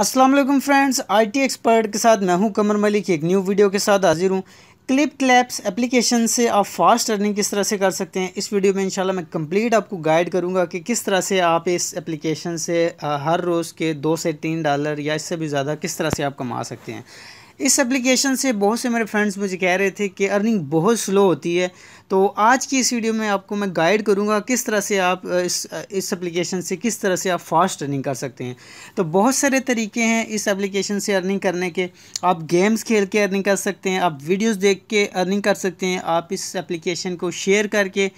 Aslam friends IT expert के साथ मैं हूं कमर मलिक एक न्यू वीडियो के साथ हाजिर हूं क्लिप क्लैप्स एप्लीकेशन से आप फास्ट अर्निंग किस तरह से कर सकते हैं इस वीडियो में इंशाल्लाह मैं कंप्लीट आपको गाइड करूंगा कि किस तरह से आप इस एप्लीकेशन से हर रोज़ के दो से तीन डॉलर या इससे भी ज़्यादा किस तरह से आप कमा सकते हैं इस एप्लीकेशन से बहुत से मेरे फ्रेंड्स मुझे कह रहे थे कि अर्निंग बहुत स्लो होती है तो आज की इस वीडियो में आपको मैं गाइड करूंगा किस तरह से आप इस इस एप्लीकेशन से किस तरह से आप फास्ट अर्निंग कर सकते हैं तो बहुत सारे तरीके हैं इस एप्लीकेशन से अर्निंग करने के आप गेम्स खेल के अर्निंग कर सकते हैं आप वीडियोज़ देख के अर्निंग कर सकते हैं आप इस एप्लीकेशन को शेयर करके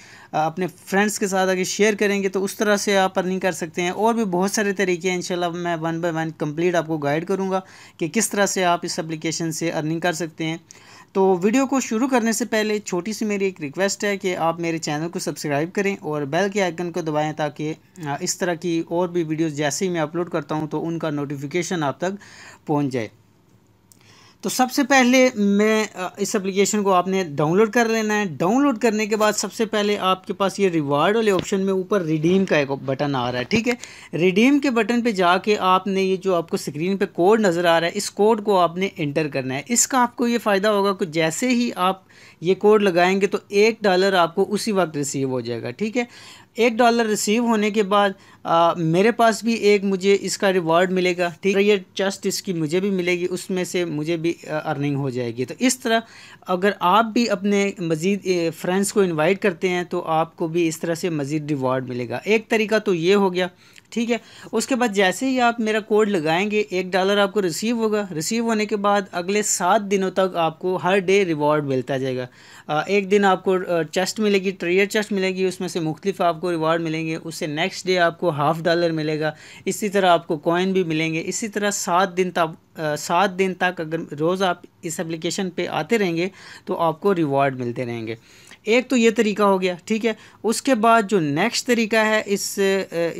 अपने फ्रेंड्स के साथ अगर शेयर करेंगे तो उस तरह से आप अर्निंग कर सकते हैं और भी बहुत सारे तरीके हैं इंशाल्लाह मैं वन बाय वन कंप्लीट आपको गाइड करूँगा कि किस तरह से आप इस एप्लीकेशन से अर्निंग कर सकते हैं तो वीडियो को शुरू करने से पहले छोटी सी मेरी एक रिक्वेस्ट है कि आप मेरे चैनल को सब्सक्राइब करें और बेल के आइकन को दबाएं ताकि इस तरह की और भी वीडियोस जैसे ही मैं अपलोड करता हूं तो उनका नोटिफिकेशन आप तक पहुंच जाए तो सबसे पहले मैं इस एप्लीकेशन को आपने डाउनलोड कर लेना है डाउनलोड करने के बाद सबसे पहले आपके पास ये रिवार्ड वाले ऑप्शन में ऊपर रिडीम का एक बटन आ रहा है ठीक है रिडीम के बटन पे जाके आपने ये जो आपको स्क्रीन पे कोड नज़र आ रहा है इस कोड को आपने इंटर करना है इसका आपको ये फ़ायदा होगा कि जैसे ही आप ये कोड लगाएंगे तो एक डॉलर आपको उसी वक्त रिसीव हो जाएगा ठीक है एक डॉलर रिसीव होने के बाद आ, मेरे पास भी एक मुझे इसका रिवॉर्ड मिलेगा ठीक है ये चस्ट इसकी मुझे भी मिलेगी उसमें से मुझे भी अर्निंग हो जाएगी तो इस तरह अगर आप भी अपने मज़ीद फ्रेंड्स को इनवाइट करते हैं तो आपको भी इस तरह से मज़ीद रिवॉर्ड मिलेगा एक तरीका तो ये हो गया ठीक है उसके बाद जैसे ही आप मेरा कोड लगाएंगे एक डॉलर आपको रिसीव होगा रिसीव होने के बाद अगले सात दिनों तक आपको हर डे रिवॉर्ड मिलता जाएगा एक दिन आपको चेस्ट मिलेगी ट्रेयर चेस्ट मिलेगी उसमें से मुख्तफ आपको रिवॉर्ड मिलेंगे उससे नेक्स्ट डे आपको हाफ़ डॉलर मिलेगा इसी तरह आपको कॉइन भी मिलेंगे इसी तरह सात दिन तक सात दिन तक अगर रोज़ आप इस एप्लीकेशन पर आते रहेंगे तो आपको रिवॉर्ड मिलते रहेंगे एक तो ये तरीका हो गया ठीक है उसके बाद जो नेक्स्ट तरीका है इससे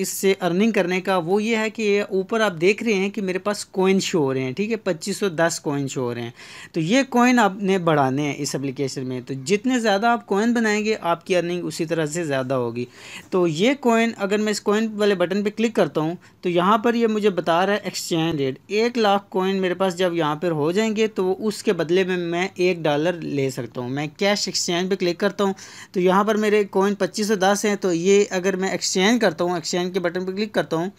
इससे अर्निंग करने का वो ये है कि ऊपर आप देख रहे हैं कि मेरे पास कोइन शो हो रहे हैं ठीक है पच्चीस सौ दस कोइन शो हो रहे हैं तो ये कोइन आपने बढ़ाने हैं इस एप्लीकेशन में तो जितने ज़्यादा आप कोइन बनाएंगे आपकी अर्निंग उसी तरह से ज़्यादा होगी तो ये कोइन अगर मैं इस कोइन वाले बटन पर क्लिक करता हूँ तो यहाँ पर यह मुझे बता रहा है एक्सचेंज रेट एक लाख कोइन मेरे पास जब यहाँ पर हो जाएंगे तो उसके बदले में मैं एक डॉलर ले सकता हूँ मैं कैश एक्सचेंज पर क्लिक करता हूँ तो यहाँ पर मेरे कॉइन पच्चीस सौ दस हैं तो ये अगर मैं एक्सचेंज करता हूँ एक्सचेंज के बटन पर क्लिक करता हूँ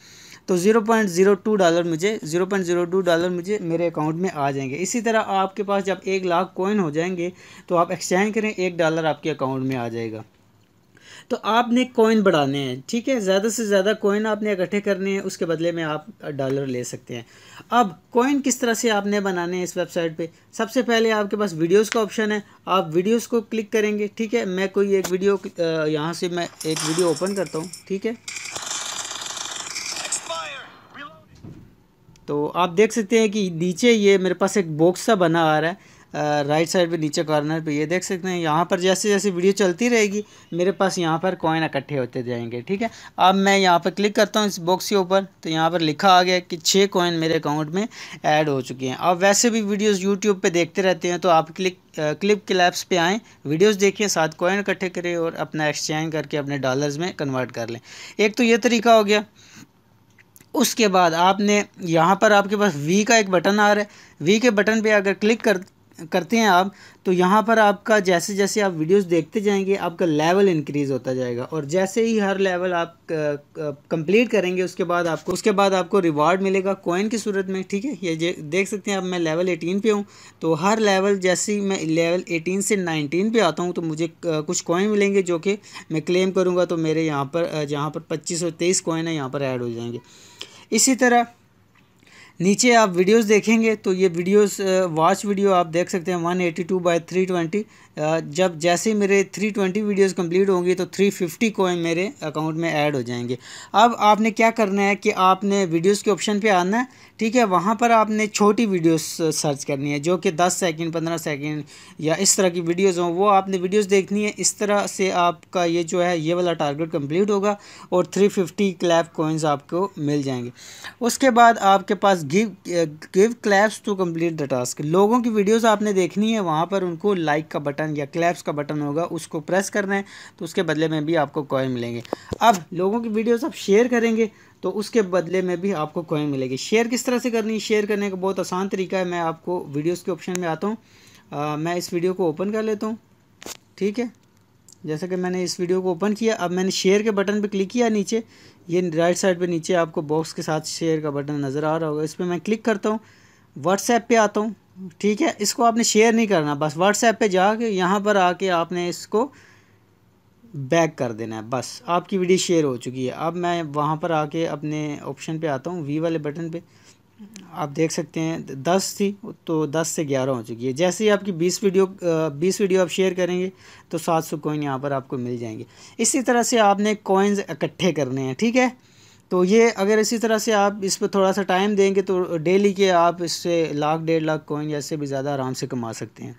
तो zero point zero two dollar मुझे zero point zero two dollar मुझे मेरे अकाउंट में आ जाएंगे इसी तरह आपके पास जब एक लाख कॉइन हो जाएंगे तो आप एक्सचेंज करें एक डॉलर आपके अकाउंट में आ जाएगा तो आपने कॉइन बढ़ाने हैं ठीक है ज़्यादा से ज़्यादा कॉइन आपने इकट्ठे करने हैं उसके बदले में आप डॉलर ले सकते हैं अब कॉइन किस तरह से आपने बनाने हैं इस वेबसाइट पे सबसे पहले आपके पास वीडियोस का ऑप्शन है आप वीडियोस को क्लिक करेंगे ठीक है मैं कोई एक वीडियो यहाँ से मैं एक वीडियो ओपन करता हूँ ठीक है तो आप देख सकते हैं कि नीचे ये मेरे पास एक बॉक्स सा बना आ रहा है राइट साइड पे नीचे कॉर्नर पे ये देख सकते हैं यहाँ पर जैसे जैसे वीडियो चलती रहेगी मेरे पास यहाँ पर कॉइन इकट्ठे होते जाएंगे ठीक है अब मैं यहाँ पर क्लिक करता हूँ इस बॉक्स के ऊपर तो यहाँ पर लिखा आ गया कि छः कॉइन मेरे अकाउंट में ऐड हो चुके हैं अब वैसे भी वीडियोज़ यूट्यूब पर देखते रहते हैं तो आप क्लिक क्लिप क्लैप्स पे आएँ वीडियोस देखें साथ कॉइन इकट्ठे करें और अपना एक्सचेंज करके अपने डॉलर्स में कन्वर्ट कर लें एक तो ये तरीका हो गया उसके बाद आपने यहाँ पर आपके पास वी का एक बटन आ रहा है वी के बटन पे अगर क्लिक कर करते हैं आप तो यहाँ पर आपका जैसे जैसे आप वीडियोस देखते जाएंगे आपका लेवल इंक्रीज़ होता जाएगा और जैसे ही हर लेवल आप कंप्लीट करेंगे उसके बाद आपको उसके बाद आपको रिवार्ड मिलेगा कॉइन की सूरत में ठीक है ये देख सकते हैं अब मैं लेवल एटीन पे हूँ तो हर लेवल जैसे ही मैं लेवल एटीन से नाइनटीन पर आता हूँ तो मुझे कुछ कॉइन मिलेंगे जो कि मैं क्लेम करूँगा तो मेरे यहाँ पर जहाँ पर पच्चीस और तेईस कॉइन है यहाँ पर ऐड हो जाएंगे इसी तरह नीचे आप वीडियोस देखेंगे तो ये वीडियोस वॉच वीडियो आप देख सकते हैं 182 eighty two by three twenty जब जैसे मेरे 320 वीडियोस कंप्लीट होंगी तो 350 कोइन मेरे अकाउंट में ऐड हो जाएंगे अब आपने क्या करना है कि आपने वीडियोस के ऑप्शन पे आना है ठीक है वहाँ पर आपने छोटी वीडियोस सर्च करनी है जो कि 10 सेकंड 15 सेकंड या इस तरह की वीडियोस हों वो आपने वीडियोस देखनी है इस तरह से आपका ये जो है ये वाला टारगेट कम्प्लीट होगा और फिफ्टी क्लैप कॉइन्स आपको मिल जाएंगे उसके बाद आपके पास give give claps to complete the task लोगों की वीडियोज़ आपने देखनी है वहाँ पर उनको लाइक का बटन बटन या क्लैप्स का बटन होगा उसको प्रेस करना है तो उसके बदले में भी आपको कॉइन मिलेंगे अब लोगों की वीडियोस आप शेयर करेंगे तो उसके बदले में भी आपको कॉइन मिलेगी शेयर किस तरह से करनी है शेयर करने का बहुत आसान तरीका है मैं आपको वीडियोस के ऑप्शन में आता हूँ मैं इस वीडियो को ओपन कर लेता हूँ ठीक है जैसा कि मैंने इस वीडियो को ओपन किया अब मैंने शेयर के बटन पर क्लिक किया नीचे ये राइट साइड पर नीचे आपको बॉक्स के साथ शेयर का बटन नज़र आ रहा होगा इस पर मैं क्लिक करता हूँ व्हाट्सएप पे आता हूँ ठीक है इसको आपने शेयर नहीं करना बस व्हाट्सएप पे जाके यहाँ पर आके आपने इसको बैक कर देना है बस आपकी वीडियो शेयर हो चुकी है अब मैं वहाँ पर आके अपने ऑप्शन पे आता हूँ वी वाले बटन पे आप देख सकते हैं दस थी तो दस से ग्यारह हो चुकी है जैसे ही आपकी बीस वीडियो बीस वीडियो आप शेयर करेंगे तो सात सौ कोइन यहाँ पर आपको मिल जाएंगे इसी तरह से आपने कोइंस इकट्ठे करने हैं ठीक है तो ये अगर इसी तरह से आप इस पर थोड़ा सा टाइम देंगे तो डेली के आप इससे लाख डेढ़ लाख कोइन जैसे इससे भी ज़्यादा आराम से कमा सकते हैं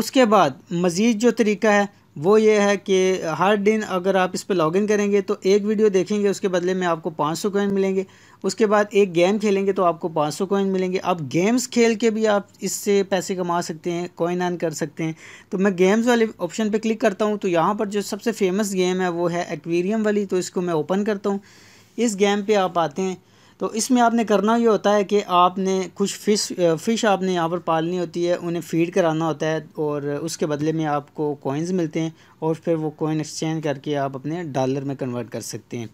उसके बाद मज़ीद जो तरीका है वो ये है कि हर दिन अगर आप इस पर लॉगिन करेंगे तो एक वीडियो देखेंगे उसके बदले में आपको 500 सौ कोइन मिलेंगे उसके बाद एक गेम खेलेंगे तो आपको 500 सौ कोइन मिलेंगे आप गेम्स खेल के भी आप इससे पैसे कमा सकते हैं कोइन अर्न कर सकते हैं तो मैं गेम्स वाले ऑप्शन पे क्लिक करता हूँ तो यहाँ पर जो सबसे फेमस गेम है वो है एक्वेरियम वाली तो इसको मैं ओपन करता हूँ इस गेम पर आप आते हैं तो इसमें आपने करना ये होता है कि आपने कुछ फ़िश फ़िश आपने यहाँ पर पालनी होती है उन्हें फीड कराना होता है और उसके बदले में आपको कोइंस मिलते हैं और फिर वो कोइन एक्सचेंज करके आप अपने डॉलर में कन्वर्ट कर सकते हैं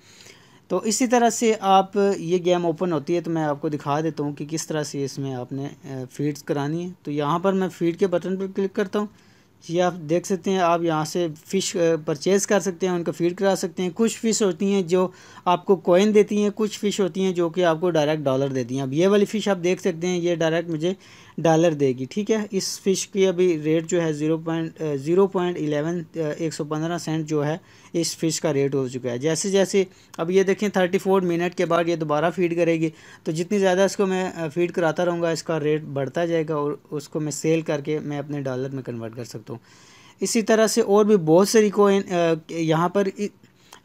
तो इसी तरह से आप ये गेम ओपन होती है तो मैं आपको दिखा देता हूँ कि किस तरह से इसमें आपने फीड्स करानी है तो यहाँ पर मैं फीड के बटन पर क्लिक करता हूँ ये आप देख सकते हैं आप यहाँ से फ़िश परचेज़ कर सकते हैं उनको फीड करा सकते हैं कुछ फ़िश होती हैं जो आपको कोइन देती हैं कुछ फ़िश होती हैं जो कि आपको डायरेक्ट डॉलर देती हैं अब ये वाली फ़िश आप देख सकते हैं ये डायरेक्ट मुझे डॉलर देगी ठीक है इस फ़िश की अभी रेट जो है zero point zero point eleven एक सौ पंद्रह सेंट जो है इस फ़िश का रेट हो चुका है जैसे जैसे अब ये देखें थर्टी फोर मिनट के बाद ये दोबारा फीड करेगी तो जितनी ज़्यादा इसको मैं फीड कराता रहूँगा इसका रेट बढ़ता जाएगा और उसको मैं सेल करके मैं अपने डॉलर में कन्वर्ट कर सकता हूँ इसी तरह से और भी बहुत सारी कोइन यहाँ पर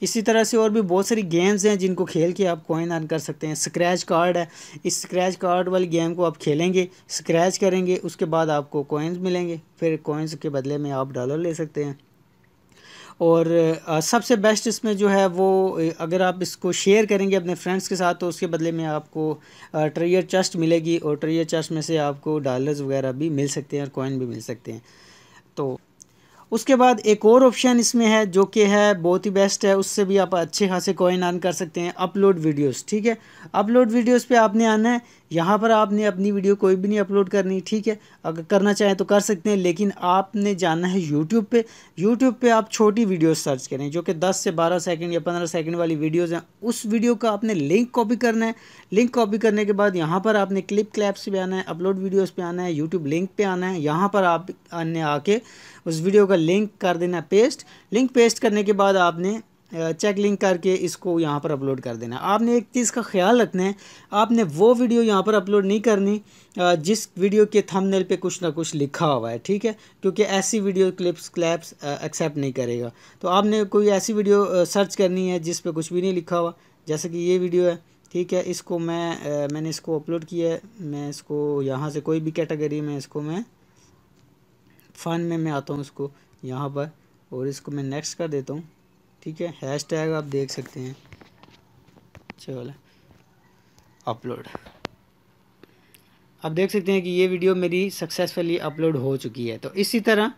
इसी तरह से और भी बहुत सारी गेम्स हैं जिनको खेल के आप कॉइन अर्न कर सकते हैं स्क्रैच कार्ड है इस स्क्रैच कार्ड वाली गेम को आप खेलेंगे स्क्रैच करेंगे उसके बाद आपको कॉइन्स मिलेंगे फिर कॉइन्स के बदले में आप डॉलर ले सकते हैं और सबसे बेस्ट इसमें जो है वो अगर आप इसको शेयर करेंगे अपने फ्रेंड्स के साथ तो उसके बदले में आपको ट्रेयर चस्ट मिलेगी और ट्रेयर चस्ट में से आपको डॉलर्स वगैरह भी मिल सकते हैं और कॉइन भी मिल सकते हैं तो उसके बाद एक और ऑप्शन इसमें है जो कि है बहुत ही बेस्ट है उससे भी आप अच्छे खासे कॉइन अर्न कर सकते हैं अपलोड वीडियोस ठीक है अपलोड वीडियोस पे आपने आना है यहाँ पर आपने अपनी वीडियो कोई भी नहीं अपलोड करनी ठीक है अगर करना चाहें तो कर सकते हैं लेकिन आपने जाना है यूट्यूब पे यूट्यूब पे आप छोटी वीडियो सर्च करें जो कि दस से बारह सेकेंड या पंद्रह सेकेंड वाली वीडियोज़ हैं उस वीडियो का आपने लिंक कॉपी करना है लिंक कॉपी करने के बाद यहाँ पर आपने क्लिप क्लैप्स पर आना है अपलोड वीडियोज़ पर आना है यूट्यूब लिंक पर आना है यहाँ पर आपने आके उस वीडियो का लिंक कर देना पेस्ट लिंक पेस्ट करने के बाद आपने चेक लिंक करके इसको यहाँ पर अपलोड कर देना आपने एक चीज़ का ख्याल रखना है आपने वो वीडियो यहाँ पर अपलोड नहीं करनी जिस वीडियो के थंबनेल पे कुछ ना कुछ लिखा हुआ है ठीक है क्योंकि ऐसी वीडियो क्लिप्स क्लैप्स एक्सेप्ट नहीं करेगा तो आपने कोई ऐसी वीडियो सर्च करनी है जिस पे कुछ भी नहीं लिखा हुआ जैसे कि ये वीडियो है ठीक है इसको मैं आ, मैंने इसको अपलोड किया है मैं इसको यहाँ से कोई भी कैटेगरी में इसको मैं फ़न में मैं आता हूँ उसको यहाँ पर और इसको मैं नेक्स्ट कर देता हूँ ठीक है हैश टैग आप देख सकते हैं चलो अपलोड आप देख सकते हैं कि ये वीडियो मेरी सक्सेसफुली अपलोड हो चुकी है तो इसी तरह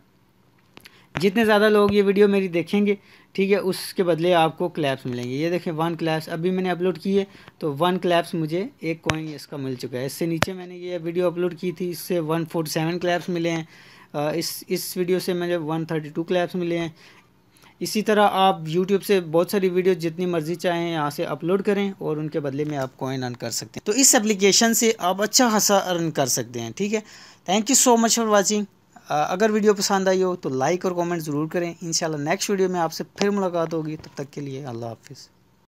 जितने ज़्यादा लोग ये वीडियो मेरी देखेंगे ठीक है उसके बदले आपको क्लैप्स मिलेंगे ये देखें वन क्लैप्स अभी मैंने अपलोड की है तो वन क्लैप्स मुझे एक कॉइन इसका मिल चुका है इससे नीचे मैंने ये वीडियो अपलोड की थी इससे वन फोर्टी सेवन क्लैप्स मिले हैं इस इस वीडियो से मुझे वन थर्टी टू क्लैप्स मिले हैं इसी तरह आप YouTube से बहुत सारी वीडियो जितनी मर्जी चाहें यहाँ से अपलोड करें और उनके बदले में आप कॉइन अर्न कर सकते हैं तो इस एप्लीकेशन से आप अच्छा खासा अर्न कर सकते हैं ठीक है thank you so much for watching अगर वीडियो पसंद आई हो तो लाइक और कमेंट ज़रूर करें इंशाल्लाह नेक्स्ट वीडियो में आपसे फिर मुलाकात होगी तब तक के लिए अल्लाह हाफिज़